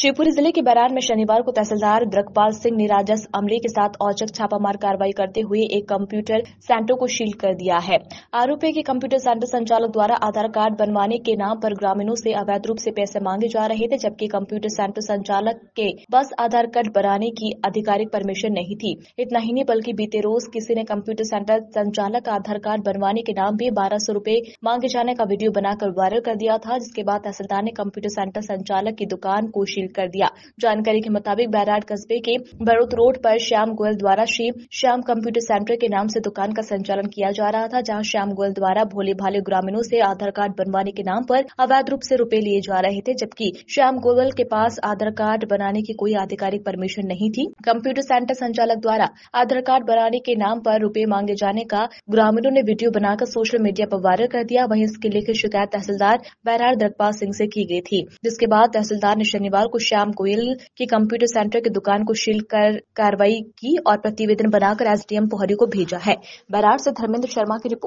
शिवपुरी जिले के बैरान में शनिवार को तहसीलदार ब्रकपाल सिंह ने राजस्व अमले के साथ औचक छापामार कार्रवाई करते हुए एक कंप्यूटर सेंटर को सील कर दिया है आरोपी के कंप्यूटर सेंटर संचालक द्वारा आधार कार्ड बनवाने के नाम पर ग्रामीणों से अवैध रूप से पैसे मांगे जा रहे थे जबकि कंप्यूटर सेंटर संचालक के बस आधार कार्ड बनाने की आधिकारिक परमिशन नहीं थी इतना ही नहीं बल्कि बीते रोज किसी ने कंप्यूटर सेंटर संचालक का आधार कार्ड बनवाने के नाम भी बारह सौ मांगे जाने का वीडियो बनाकर वायरल कर दिया था जिसके बाद तहसीलदार ने कंप्यूटर सेंटर संचालक की दुकान को सील सील कर दिया जानकारी के मुताबिक बैराड कस्बे के बरोत रोड पर श्याम गोयल द्वारा श्री श्याम कंप्यूटर सेंटर के नाम से दुकान का संचालन किया जा रहा था जहां श्याम गोयल द्वारा भोले भाले ग्रामीणों से आधार कार्ड बनवाने के नाम पर अवैध रूप से रुपए लिए जा रहे थे जबकि श्याम गोयल के पास आधार कार्ड बनाने की कोई आधिकारिक परमिशन नहीं थी कंप्यूटर सेंटर संचालक द्वारा आधार कार्ड बनाने के नाम पर रुपए मांगे जाने का ग्रामीणों ने वीडियो बनाकर सोशल मीडिया पर वायरल कर दिया वहीं इसके लेकर शिकायत तहसीलदार बैराड दरपाल सिंह से की गई थी जिसके बाद तहसीलदार ने शनिवार को श्याम गोयल की कंप्यूटर सेंटर की दुकान को शील कर कार्रवाई की और प्रतिवेदन बनाकर एसडीएम पोहरी को भेजा है बराड़ से धर्मेंद्र शर्मा की रिपोर्ट